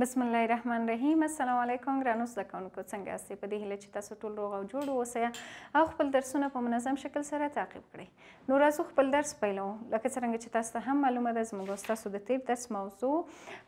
بسم الله الرحمن الرحیم السلام علیکم ګرانو زده کوونکو څنګه یاستئ په دې هیله چې تاسو ټول روغ او جوړ اوسئ او خپل درسونه په منظم شکل سره تعقیب کړئ نو راځو خپل درس پیلو لکه څرنګه چې تاسو ته هم معلومه ده زموږ ستاسو د طب درس موضوع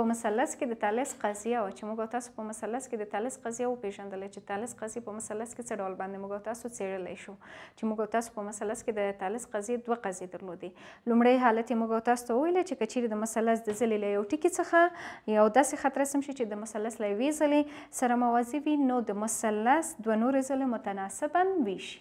په مثلث کې د ثالث قضیه او چې موږ تاسو په مثلث کې د ثالث قضیه وپېژندلې چې ثالث قضیه په مثلث کې څه ډول باندې موږ تاسو څېړلی شو چې موږ تاسو په مثلث کې د ثالث قضیه دوه قضیې درلودې لومړی حالت یې موږ تاسو ته وویل چې کچېرې د مثلث د ځلې له یو ټکي څخه یو داسې خطره رسم شي چې د مثلث له یوې ځلې سره موازي وي نو د مثلث دوه نورې ځلې متناسبا ویشي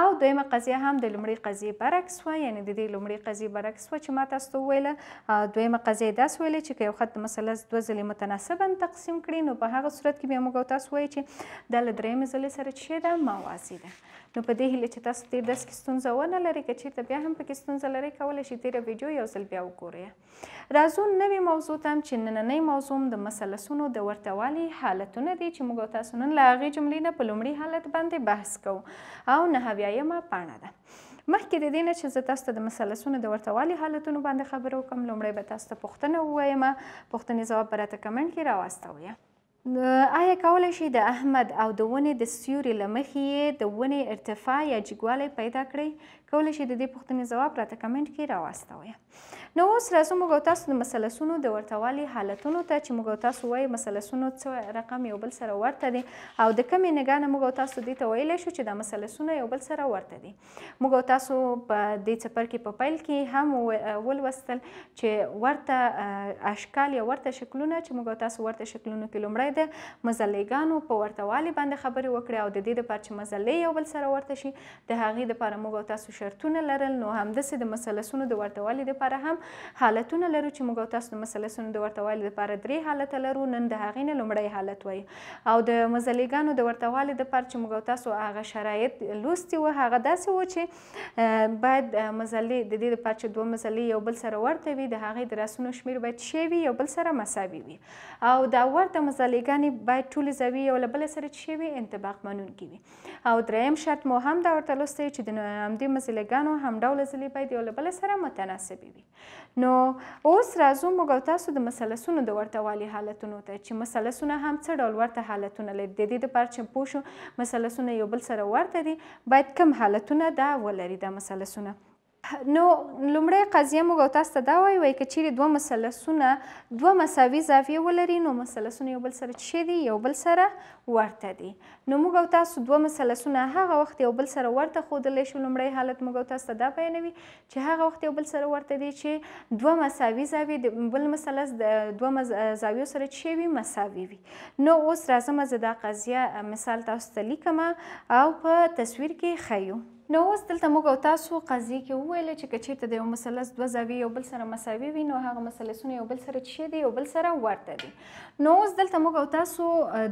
او دویمه قضیه هم د لمړی قضیه برعکس و یعنی د دې لمړی قضیه برعکس و چې ما تاسو ته ویله دویمه قضیه داس ویله چې یو خط مثلث دوه ځلې متناسبا تقسیم کړي نو په هغه صورت کې به موږ تاسو وایو چې د لدرېم ځلې سره چې ده موازي ده نو په دې هیله چې تاسو تیر درس کې ستونزه ونه لرئ که چېرته بیا هم پکې ستونزه لرئ کولی شئ تیره ویډیو یو ځل بیا وګورئ راځو نوې موضوع ته چې نننۍ موضوع د مثلثونو د ورته والي حالتونه دي چې موږ تاسو نن له هغې جملې نه په لومړي حالت باندې بحث کوو او نهویایمه پاڼه ده مخکې د دې نه چې زه تاسو ته د مثلثونو د ورته والي حالتونو باندې خبره وکړم لومړی به تاسو ته پوښتنه ووایم پوښتنې ځواب به راته کمنټ کې راواستوئ آیا کولی شي د احمد او د ونې د سیوري له مخې یې د ونې ارتفاع یا جګوالی پیدا کړئ کولی شي د دې پوښتنې ځواب راته کمنټ کې راواستوئ نو اوس راځو موږ او تاسو د مثلثونو د ورتهوالي حالتونو ته چې موږ او تاسو وایو مثلثونو څه رقم یو بل سره ورته دي او د کمې نګاه نه موږ او تاسو دې ته ویلی شو چې دا مثلثونه یو بل سره ورته دي موږ او تاسو په دې څپرکې کې په پیل کې هم ولوستل چې ورته اشکال یا ورته شکلونه چې موږ او تاسو ورته شکلونو کې لومړی باید مزلېګانو په ورته والي باندې خبرې وکړي او د دې لپاره چې مزلې یو بل سره ورته شي د هغې لپاره موږ او تاسو شرطونه لرل نو همداسې د مثلثونو د ورته والي لپاره هم حالتونه لرو چې موږ او تاسو د مثلثونو د ورته والي لپاره درې حالت لرو نن د هغې نه لومړی حالت وایي او د مزلېګانو د ورته والي لپاره چې موږ او تاسو هغه شرایط لوستي و هغه داسې و چې باید مزلې د دې لپاره چې دوه مزلې یو بل سره ورته وي د هغې د رسونو شمیر باید شی وي یو بل سره مساوي وي او دا ورته مزلې ګانې باید ټولې زاویې یو له بله سره چې شوي انطباق منونکي وي او دریم شرط مو هم دا ورته لوستی چې د همدې مزلې ګانو همډوله ځلې باید یو له بله سره متناسبې وي نو اوس راځو موږ او تاسو د مثلثونو د ورته والي حالتونو ته چې مثلثونه هم څه ډول ورته حالتونه لري د دې دپاره چې پوه شو مثلثونه یو بل سره ورته دي باید کم حالتونه دا ولري دا مثلثونه نو لومړی قضیه موږ او تاسو ته دا وایو وایي که چیرې دوه مثلثونه دوه مساوي زاویې ولري نو مثلثونه یو بل سره څه دي یو بل سره ورته دي نو موږ او تاسو دوه مثلثونه هغه وخت یو بل سره ورته ښودلی شو لومړی حالت موږ او تاسو ته دا بیانوي چې هغه وخت یو بل سره ورته دي چې دوه مساوي زاویې د بل مثلث د دوه زاویو سره څه وي مساوي وي نو اوس راځم زه دا قضیه مثال تاسو ته لیکم او په تصویر کې ښیو نو اوس دلته موږ او تاسو قضیه کې وویل چې کچیرته د یو مثلث دوه زاویې یو بل سره مساوي وي نو هغه مثلثونه یو بل سره څه دي یو بل سره ورته دي نو اوس دلته موږ او تاسو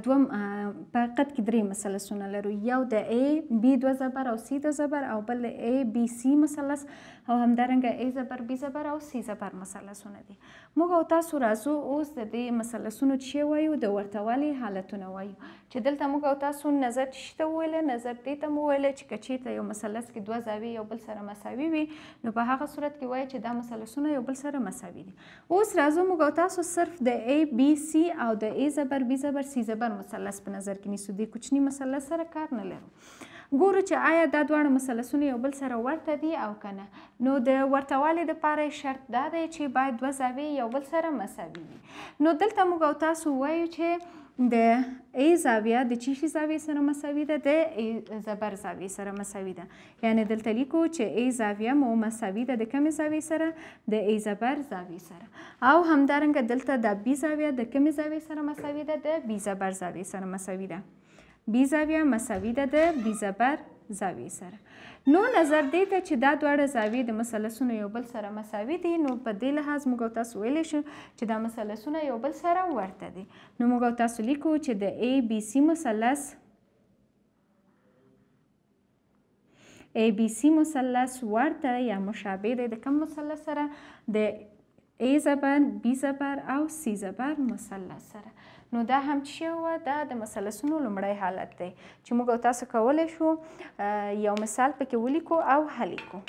دوه په حقیقت کې درې مثلثونه لرو یو د A B دوه زبر او C دوه زبر او بل A B C مثلث او همدارنګه A زبر B زبر او C زبر مثلثونه دي موږ او تاسو راځو اوس د دې مثلثونو چې وایو د ورتوالي حالتونه وایو چې دلته موږ او تاسو نظر شته ویل نظر دې ته مو ویل چې کچیرته یو مثلث کې دوه زاویې یو بل سره مساوي وي نو په هغه صورت کې وایي چې دا مثلثونه یو بل سره مساوي دي اوس راځو موږ تاسو صرف د A B C او د A زبر B زبر C زبر مثلث په نظر کې نیسو دی کوچني مثلث سره کار نه لرو ګورو چې آیا دا دواړه مثلثونه یو بل سره ورته دي او کنه نو د ورته والي لپاره شرط دا دی چې باید دوه زاویې یو بل سره مساوي وي نو دلته موږ تاسو وایو چې د ای زاویه د چی شي زاویه سره مساوي ده د ای زبر زاویه سره مساوي ده یعنی دلته لیکو چې ای زاویه مو مساوي ده د کومې زاویې سره د ای زبر زاویې سره او همدارنګه دلته د بی زاویه د کومې زاویې سره مساوي ده د بی زبر زاویې سره مساوي ده بی زاویه مساوي ده د بی زبر زاویې سره نو نظر دې ته چې دا دواړه زاویې د مثلثونو یو بل سره مساوي دي نو په دې لحاظ موږ تاسو ویلی شو چې دا مثلثونه یو بل سره ورته دي نو موږ تاسو لیکو چې د اے بی سی مثلث اے بی سی مثلث ورته یا مشابه دی د کوم مثلث سره د ای زبر بی زبر او سی زبر مثلث سره نو دا هم چې و دا د مثلثونو لومړی حالت دی چې موږ تاسو کولای شو یو مثال پکې ولیکو او حل کړو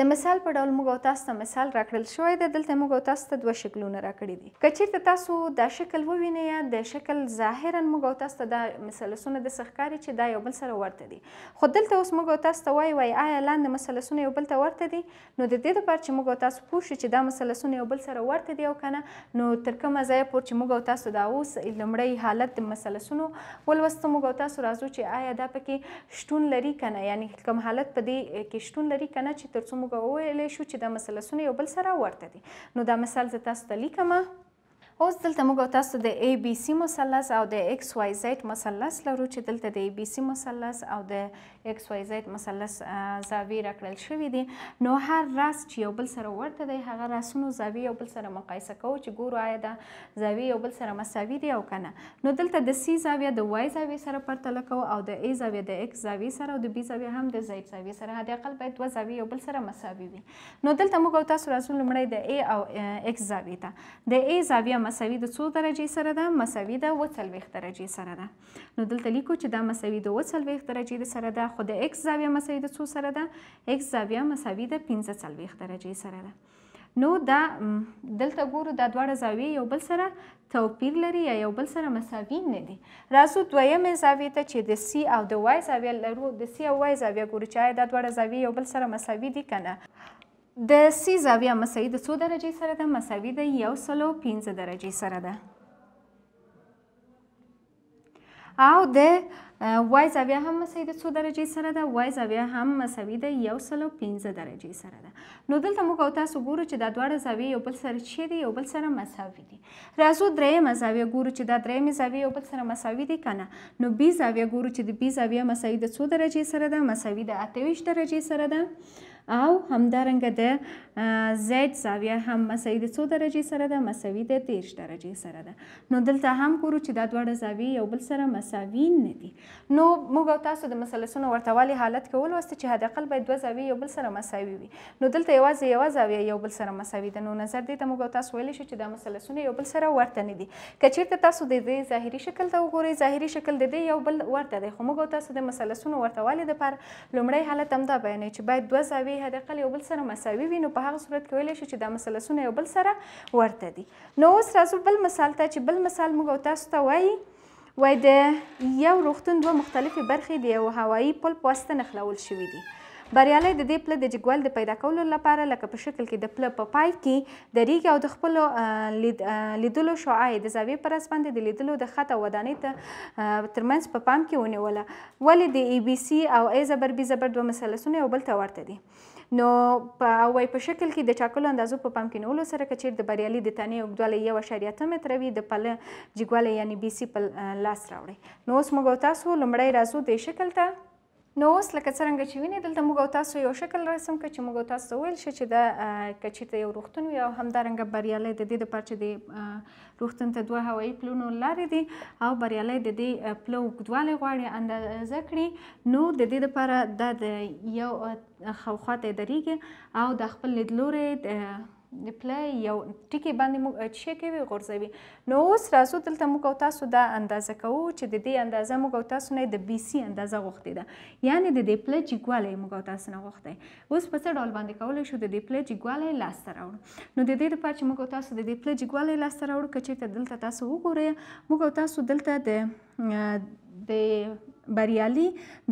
د مثال په ډول موږ او تاسو ته مثال راکړل شوی دی دلته موږ او تاسو ته دوه شکلونه راکړي دي که چیرته تاسو دا شکل ووینئ د شکل ظاهرا موږ او تاسو ته دا مثلثونه د ښکاري چې دا یو بل سره ورته دي خو دلته اوس موږ او تاسو ته وایي وایي آیا لاندې مثلثونه یو بل ته ورته دي نو د دې لپاره چې موږ او تاسو پوه شو چې دا مثلثونه یو بل سره ورته دي او کنه نو تر کومه ځایه پورې چې موږ او تاسو دا اوس لمړی حالت د مثلثونو ولوسته موږ او تاسو راځو چې آیا دا پکې شتون لري کنه یعنی کوم حالت په دې کې شتون لري کنه چې تر څومره موږ ویلی شو چې دا مثلثونه یو بل سره ورته دي نو دا مثال زه تاسو ته لیکمه اوس دلته موږ تاسو د ای بی سی مثلث او د ایکس وای زد مثلث لرو چې دلته د ای بی سی مثلث او د ایکس وای زد مثلث زاویې راکړل شوې دي نو هر راس چې یو بل سره ورته دی هغه راسونو زاویې یو بل سره مقایسه کوو چې ګورو آیا دا زاویې یو بل سره مساوي دي او کنه نو دلته د سی زاویه د وای زاویې سره پرتله کوو او د ای زاویه د ایکس زاویې سره او د بی زاویه هم د زد زاویې سره حداقل باید دوه زاویې یو بل سره مساوي وي نو دلته موږ تاسو راسو لمړی د ای او ایکس زاویې ته د ای زاویه مساوي د څو درجې سره ده مساوي د 40 درجې سره ده نو دلته لیکو چې دا مساوي د 40 درجې سره ده خو د x زاویه مساوي د څو سره ده x زاویه مساوي د 45 درجې سره ده نو دا دلته ګورو دا دواړه زاویې یو بل سره توپیر لري یا یو بل سره مساوي نه دي راځو دویمه زاویې ته چې د c او د y زاویه لرو د c او y زاویه ګورو چې دا دواړه زاویې یو بل سره مساوي دي کنه د سی زاویه مساوي د څو درجې سره ده مساوي د یو سلو پنځه درجې سره ده او د وای زاویه هم مساوي د څو درجې سره ده وای زاویه هم مساوي د یو سلو پنځه درجې سره ده نو دلته موږ او تاسو ګورو چې دا دواړه زاویې یو بل سره چی دي یو بل سره مساوي دي راځو درېیمه زاویه ګورو چې دا درېیمې زاویې یو بل سره مساوي دي که نه نو بي زاویه ګورو چې د بي زاویه مساوي د څو درجې سره ده مساوي د اته ویشت درجې سره ده او همدارنګه د زد زاویه هم مساوي د څو درجې سره ده مساوي د 13 درجې سره ده نو دلته هم ګورو چې دا دواړه زاویې یو بل سره مساوي نه دي نو موږ او تاسو د مثلثونو ورته والي حالت کې ولوسته چې حداقل باید دوه زاویې یو بل سره مساوي وي نو دلته یوازې یوه زاویه یو بل سره مساوي ده نو نظر دې ته موږ او تاسو ویلی شو چې دا مثلثونه یو بل سره ورته نه دي که چیرته تاسو د دې ظاهري شکل ته وګورئ ظاهري شکل د دې یو بل ورته دی خو موږ او تاسو د مثلثونو ورته والي لپاره لومړی حالت هم دا بیانوي چې باید دوه زاویې وي حداقل یو بل سره مساوي وي نو په هغه صورت کې ویلی شو چې دا مثلثونه یو بل سره ورته دي نو اوس راځو بل مثال ته چې بل مثال موږ او تاسو ته وایي وای د یو روغتون دوه مختلفې برخې د یو هوایي پل په واسطه نښلول شوي دي بریالی د دې پله د جګوالي د پیدا کولو لپاره لکه په شکل کې د پله په پا پای کې درېږي او د خپلو لید لیدلو شعاع د زاویې پر اساس باندې د لیدلو د خط او ودانۍ ته ترمنځ په پا پام کې ونیوله ولې د ای بی سی او ای زبر بی زبر دوه مثلثونه یو بل ته ورته دي نو په وای په شکل کې د چاکلو اندازو په پام کې نیولو سره کچیر د بریالي د تنې اوږدوالی یو اشاریه اته متره وي د پله جګوالی یعنې بي سي په لاس راوړئ نو اوس موږ تاسو لومړی راځو د شکل ته نو اوس لکه څنګه چې وینئ دلته موږ او تاسو یو شکل رسم کړ چې موږ او تاسو ویل شو چې دا کچې ته یو روغتون وي او همدارنګه بریالی د دې دپاره چې د روغتون ته دوه هوایي پلونو لارې دي او بریالی د دې پلو اوږدوالی غواړي اندازه کړي نو د دې دپاره دا د یو خوا ته درېږي او د خپل لیدلوري پلی یو ټکی باندې موږ چې کوي غورځوي نو اوس راځو دلته موږ او تاسو دا اندازه کوو چې د دې اندازه موږ او تاسو نه د بي سي اندازه غوښتې ده یعنی د دې پلی جګوالی موږ او تاسو نه غوښتی اوس په څه ډول باندې کولی شو د دې پلی جګوالی لاسته راوړو نو د دې دپاره چې موږ او تاسو د دې پلی جګوالی لاسته راوړو که چېرته دلته تاسو وګورئ موږ او تاسو دلته د د بریالي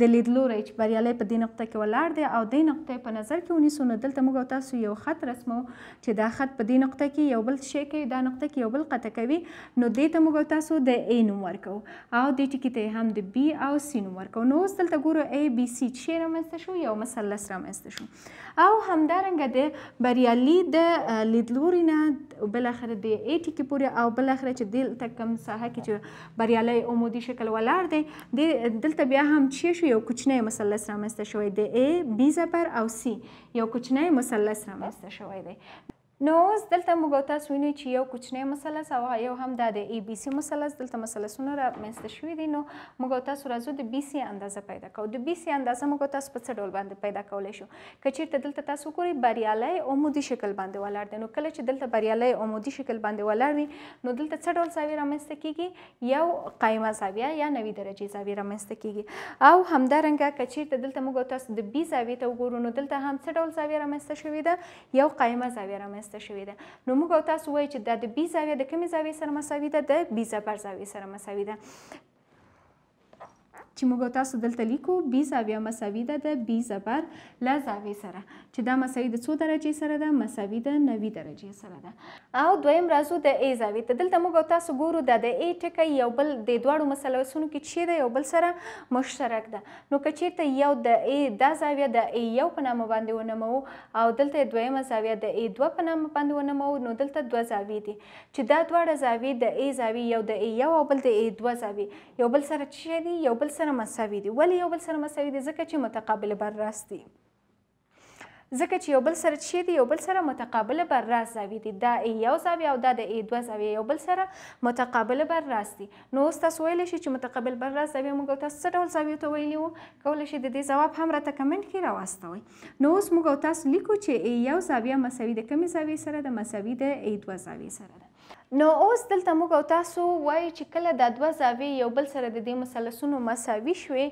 د لیدلوري چې بریالي په دې نقطه کې ولاړ دی او د نقطې په نظر کې ونیسو نو دلته موږ تاسو یو خط رسمو چې دا خط په دې نقطه کې یو بل شی کوي دا نقطه کې یو بل قطع کوي نو دې ته موږ تاسو د ا نوم ورکو او دې ټکي ته هم د بی او سی نوم ورکو نو اوس دلته ګورو ا بی سی چې رامنځته شو یو مثلث رامنځته شو او همدارنګه د بریالي د لیدلوري نه بل اخر د ا ټکي پورې او بل اخر چې دلته کم ساحه کې چې بریالي عمودي شکل ولاړ دی د دلته بیا هم چی شو یو کوچنی مثلث رامنځته شوی دی A B زبر او C یو کوچنی مثلث رامنځته شوی دی نو دلته موږ او تاسو وینو چې یو کوچنی مثلث او یو هم د ای بی سی مثلث دلته مثلثونه را منځته شوي دي نو موږ او تاسو راځو د بی سی اندازه پیدا کوو د بی سی اندازه موږ تاسو په څه ډول باندې پیدا کولی شو که چیرته دلته تاسو وګورئ بریالی عمودي شکل باندې ولاړ دی نو کله چې دلته بریالی عمودي شکل باندې ولاړ وي نو دلته څه ډول زاویه رامنځته کیږي یو قایمه زاویه یا نوي درجې زاویه رامنځته کیږي او همدارنګه که چیرته دلته موږ تاسو د بی زاویې ته وګورو نو دلته هم څه ډول زاویه رامنځته شوې ده یو قایمه زاویه رامنځته رامنځته شوې ده نو موږ او تاسو وایو چې دا د بي زاویه د کومې زاویې سره مساوي ده د بي زبر زاویې سره مساوي ده چې موږ تاسو دلته لیکو بي زاویه مساوي ده د بي زبر له زاویې سره چې دا مساوي د څو درجې سره ده مساوي د 90 درجې سره ده او دویم راځو د ای زاویې ته دلته موږ تاسو ګورو دا د ای ټکی یو بل د دواړو مثلثونو کې چې دی یو بل سره مشترک ده نو که چیرته یو د ای دا زاویه د ای یو په نامه باندې ونمو او دلته دویمه زاویه د ای دوه په نامه باندې ونمو نو دلته دوه زاویې دي چې دا دواړه زاویې د ای زاویې یو د ای یو او بل د ای دوه زاویې یو بل سره څه دي یو بل سره مساوي دي ولی یو بل سره مساوي دي ځکه چې متقابل بررس دي ځکه چې یو بل سره چی دی یو بل سره متقابل بررس زاویه دي دا یو زاویه او دا د دوه زاویه یو بل سره متقابل بررس دي نو اوس تاسو ویلی شئ چې متقابل بررس زاویه موږ تاسو څه ډول زاویو ته ویلي وو کولی شئ د دې جواب هم راته کمنټ کې راواستوئ نو اوس موږ تاسو لیکو چې یو زاویه مساوي د کومې زاویې سره ده مساوي د دوه زاویې سره ده نو اوس دلته موږ او تاسو وایو چې کله دا دوه زاویې یو بل سره د دې مثلثونو مساوي شوې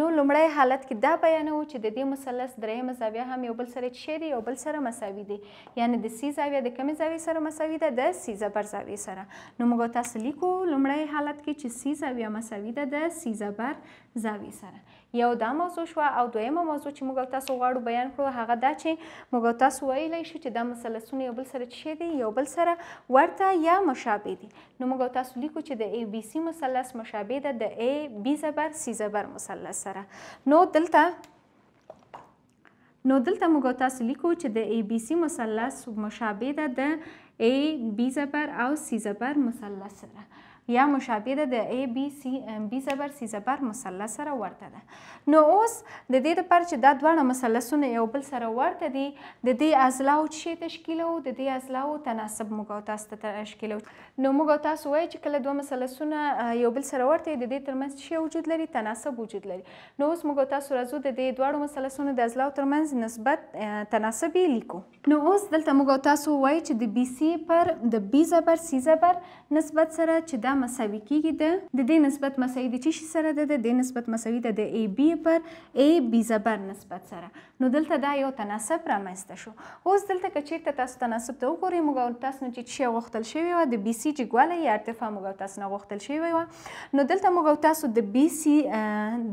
نو لومړی حالت کې دا بیانوو چې د دې مثلث درېیمه زاویه هم یو بل سره څه دی یو بل سره مساوي دي یعنی د سی زاویه د کمې زاویې سره مساوي ده د سی زبر زاویې سره نو موږ تاسو لیکو لومړی حالت کې چې سی زاویه مساوي ده د سی زبر زاویې سره یو دا موضوع شو او دویمه موضوع چې موږ تاسو غواړو بیان کړو هغه دا چې موږ تاسو ویلی شو چې دا مثلثونه یو بل سره څه دي یو بل سره ورته یا مشابه دي نو موږ تاسو لیکو چې د ای بی سی مثلث مشابه ده د ای بی زبر سی زبر مثلث سره نو دلته نو دلته موږ تاسو لیکو چې د ای بی سی مثلث مشابه ده د ای بی زبر او سی زبر مثلث سره یا مشابه ده د A B C B زبر C زبر مثلث سره ورته ده نو اوس د دې لپاره چې دا دواړه مثلثونه یو بل سره ورته دي د دې اضلاعو څه تشکیل او د دې اضلاعو تناسب موږ او تاسو ته تشکیل نو موږ تاسو وایو چې کله دوه مثلثونه یو بل سره ورته دي د دې ترمنځ څه وجود لري تناسب وجود لري نو اوس موږ تاسو راځو د دې دواړو مثلثونو د اضلاعو ترمنځ نسبت تناسب لیکو نو اوس دلته موږ تاسو وایو چې د BC پر د B زبر C زبر نسبت سره چې دا مساوي کیږي د د دې نسبت مساوي د چی شي سره ده د دې نسبت مساوي ده د ای بی پر ای بی زبر نسبت سره نو دلته دا یو تناسب رامنځته شو اوس دلته که چیرته تاسو تناسب ته وګورئ موږ تاسو نه چې شی غوښتل شوی و د بی سی جګوالی یا ارتفاع موږ تاسو نه غوښتل شوی و نو دلته موږ تاسو د بی سی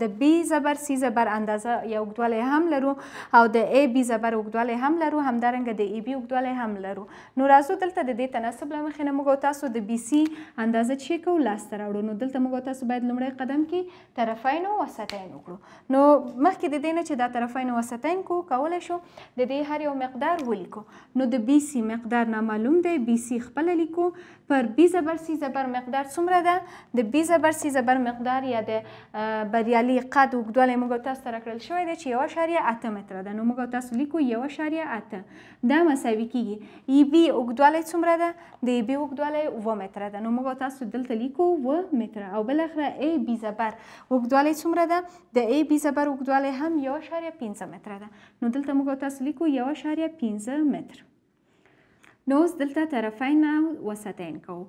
د بی زبر سی زبر اندازه یا اوږدوالی هم لرو او د ای بی زبر اوږدوالی هم لرو همدارنګه د ای بی اوږدوالی هم لرو نو راځو دلته د دې تناسب لمخې نه موږ تاسو د بی سی اندازه چې شي کو لاسته راوړو نو دلته موږ تاسو باید لومړی قدم کې طرفین او وسطین وکړو نو مخکې د دې نه چې دا طرفین او وسطین کو کولای شو د دې هر یو مقدار ولیکو نو د بی سی مقدار نامعلوم دی بی سی خپل لیکو پر بی زبر سی زبر مقدار څومره ده د بی زبر سی زبر مقدار یا د بریالي قد اوږدوالی موږ تاسو ته راکړل شوی دی چې یو اشاریه اته متره ده نو موږ تاسو لیکو یو اشاریه اته دا مساوي کیږي ای بی اوږدوالی څومره ده د ای بی اوږدوالی اووه متره ده نو موږ تاسو دلته دلته لیکو و متره او بل اخره ای بي زبر وګدوالې څومره ده د ای بي زبر وګدوالې هم 1.5 متره ده نو دلته موږ تاسو لیکو 1.5 متر نو اوس دلته طرفین او وسطین کوو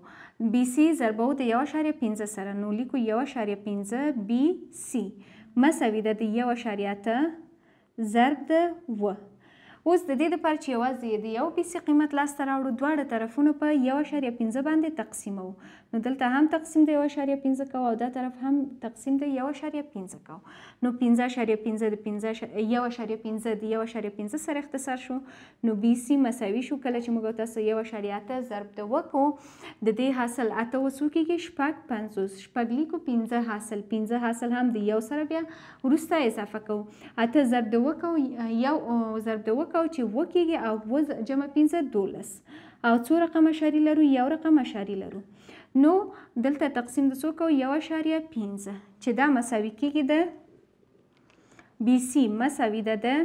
بی سی ضربه د یو اعشاریه پنځه سره نو لیکو یو اعشاریه پنځه بی سی مساوي ده د یو اعشاریه اته ضرب د و اوس د دې لپاره چې یوازې د یو پیسې قیمت لاسته راوړو دواړه طرفونه په یو اعشاریه پنځه باندې تقسیمو نو دلته هم تقسیم د یو اعشاریه پنځه کوو او دا طرف هم تقسیم د یو اعشاریه پنځه کوو نو پنځه اعشاریه پنځه د پنځه یو اعشاریه پنځه د یو اعشاریه پنځه سره اختصار شو نو بی سي مساوي شو کله چې موږ تاسو یو اعشاریه اته ضرب د وکړو د دې حاصل اته وسو کېږي شپږ پنځوس شپږ لیکو پنځه حاصل پنځه حاصل هم د یو سره بیا وروسته اضافه کوو اته ضرب د وکړو یو ضرب د وکړو وکاو چې وکیږي او وز جمع 15 دولس او څو رقم اشاری لرو یو رقم اشاری لرو نو دلته تقسیم د څو کو یو اشاریه 15 چې دا مساوي کیږي د بی سی مساوي ده د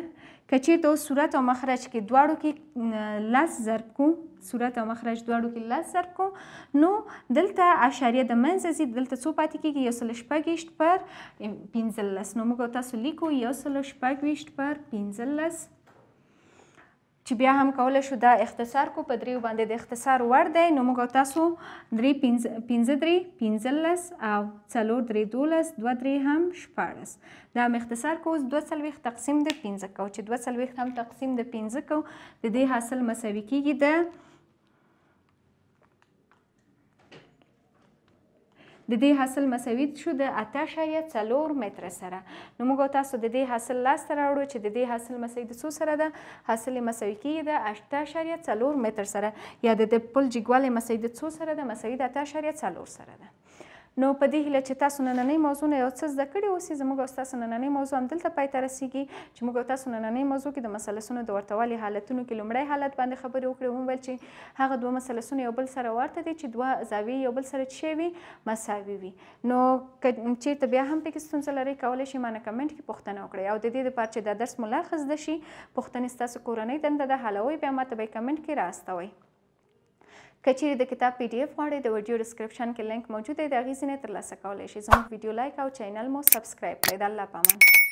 کچیر ته صورت او مخرج کې دواړو کې لس ضرب کو صورت او مخرج دواړو کې لس ضرب کو نو دلته اشاریه د منځ زی دلته څو پاتې کېږي یو سل شپږ پر پنځلس نو موږ تاسو لیکو یو سل شپږ پر پنځلس چې بیا هم کولای شو دا اختصار کو په دریو باندې د اختصار ور دی نو موږ تاسو درې پنځه درې پنځلس او څلور درې دولس دوه درې هم شپاړس دا هم اختصار کو اوس دوه څلوېښت تقسیم د پنځه کو چې دوه څلوېښت هم تقسیم د پنځه کو د دې حاصل مساوي کیږي د د دې حاصل مساوي شو د 8.4 متر سره نو موږ تاسو د دې حاصل لاسته راوړو چې د دې حاصل مساوي د څو سره ده حاصل مساوي کیږي د 8.4 متر سره یا د پل جګوالی مساوي د څو سره ده مساوي د 8.4 سره ده نو په دې هیله چې تاسو نننۍ موضوع نه یو څه زده کړي اوسئ زموږ او ستاسو نننۍ موضوع همدلته پای ته رسیږي چې موږ او تاسو نننۍ موضوع کې د مثلثونو د ورته والي حالتونو کې لومړی حالت باندې خبرې وکړې ومویل چې هغه دوه مثلثونه یو بل سره ورته دي چې دوه زاویې یو بل سره څه وي مساوي وي نو چېرته بیا هم پکې ستونزه لرئ کولی شئ مانه کمنټ کې پوښتنه وکړئ او د دې دپاره چې دا درس ملخص ده شي پوښتنې ستاسو کورنۍ دنده ده حلوئ بیا ماته به یې کمنټ کې را استوئ کچېری د کتاب پی ډی اف غواړئ د ویډیو ډسکرپشن کې لینک موجود دی د غیزنه ترلاسه کولای شئ زموږ ویډیو لایک او چینل مو سبسکرایب کړئ د الله پامان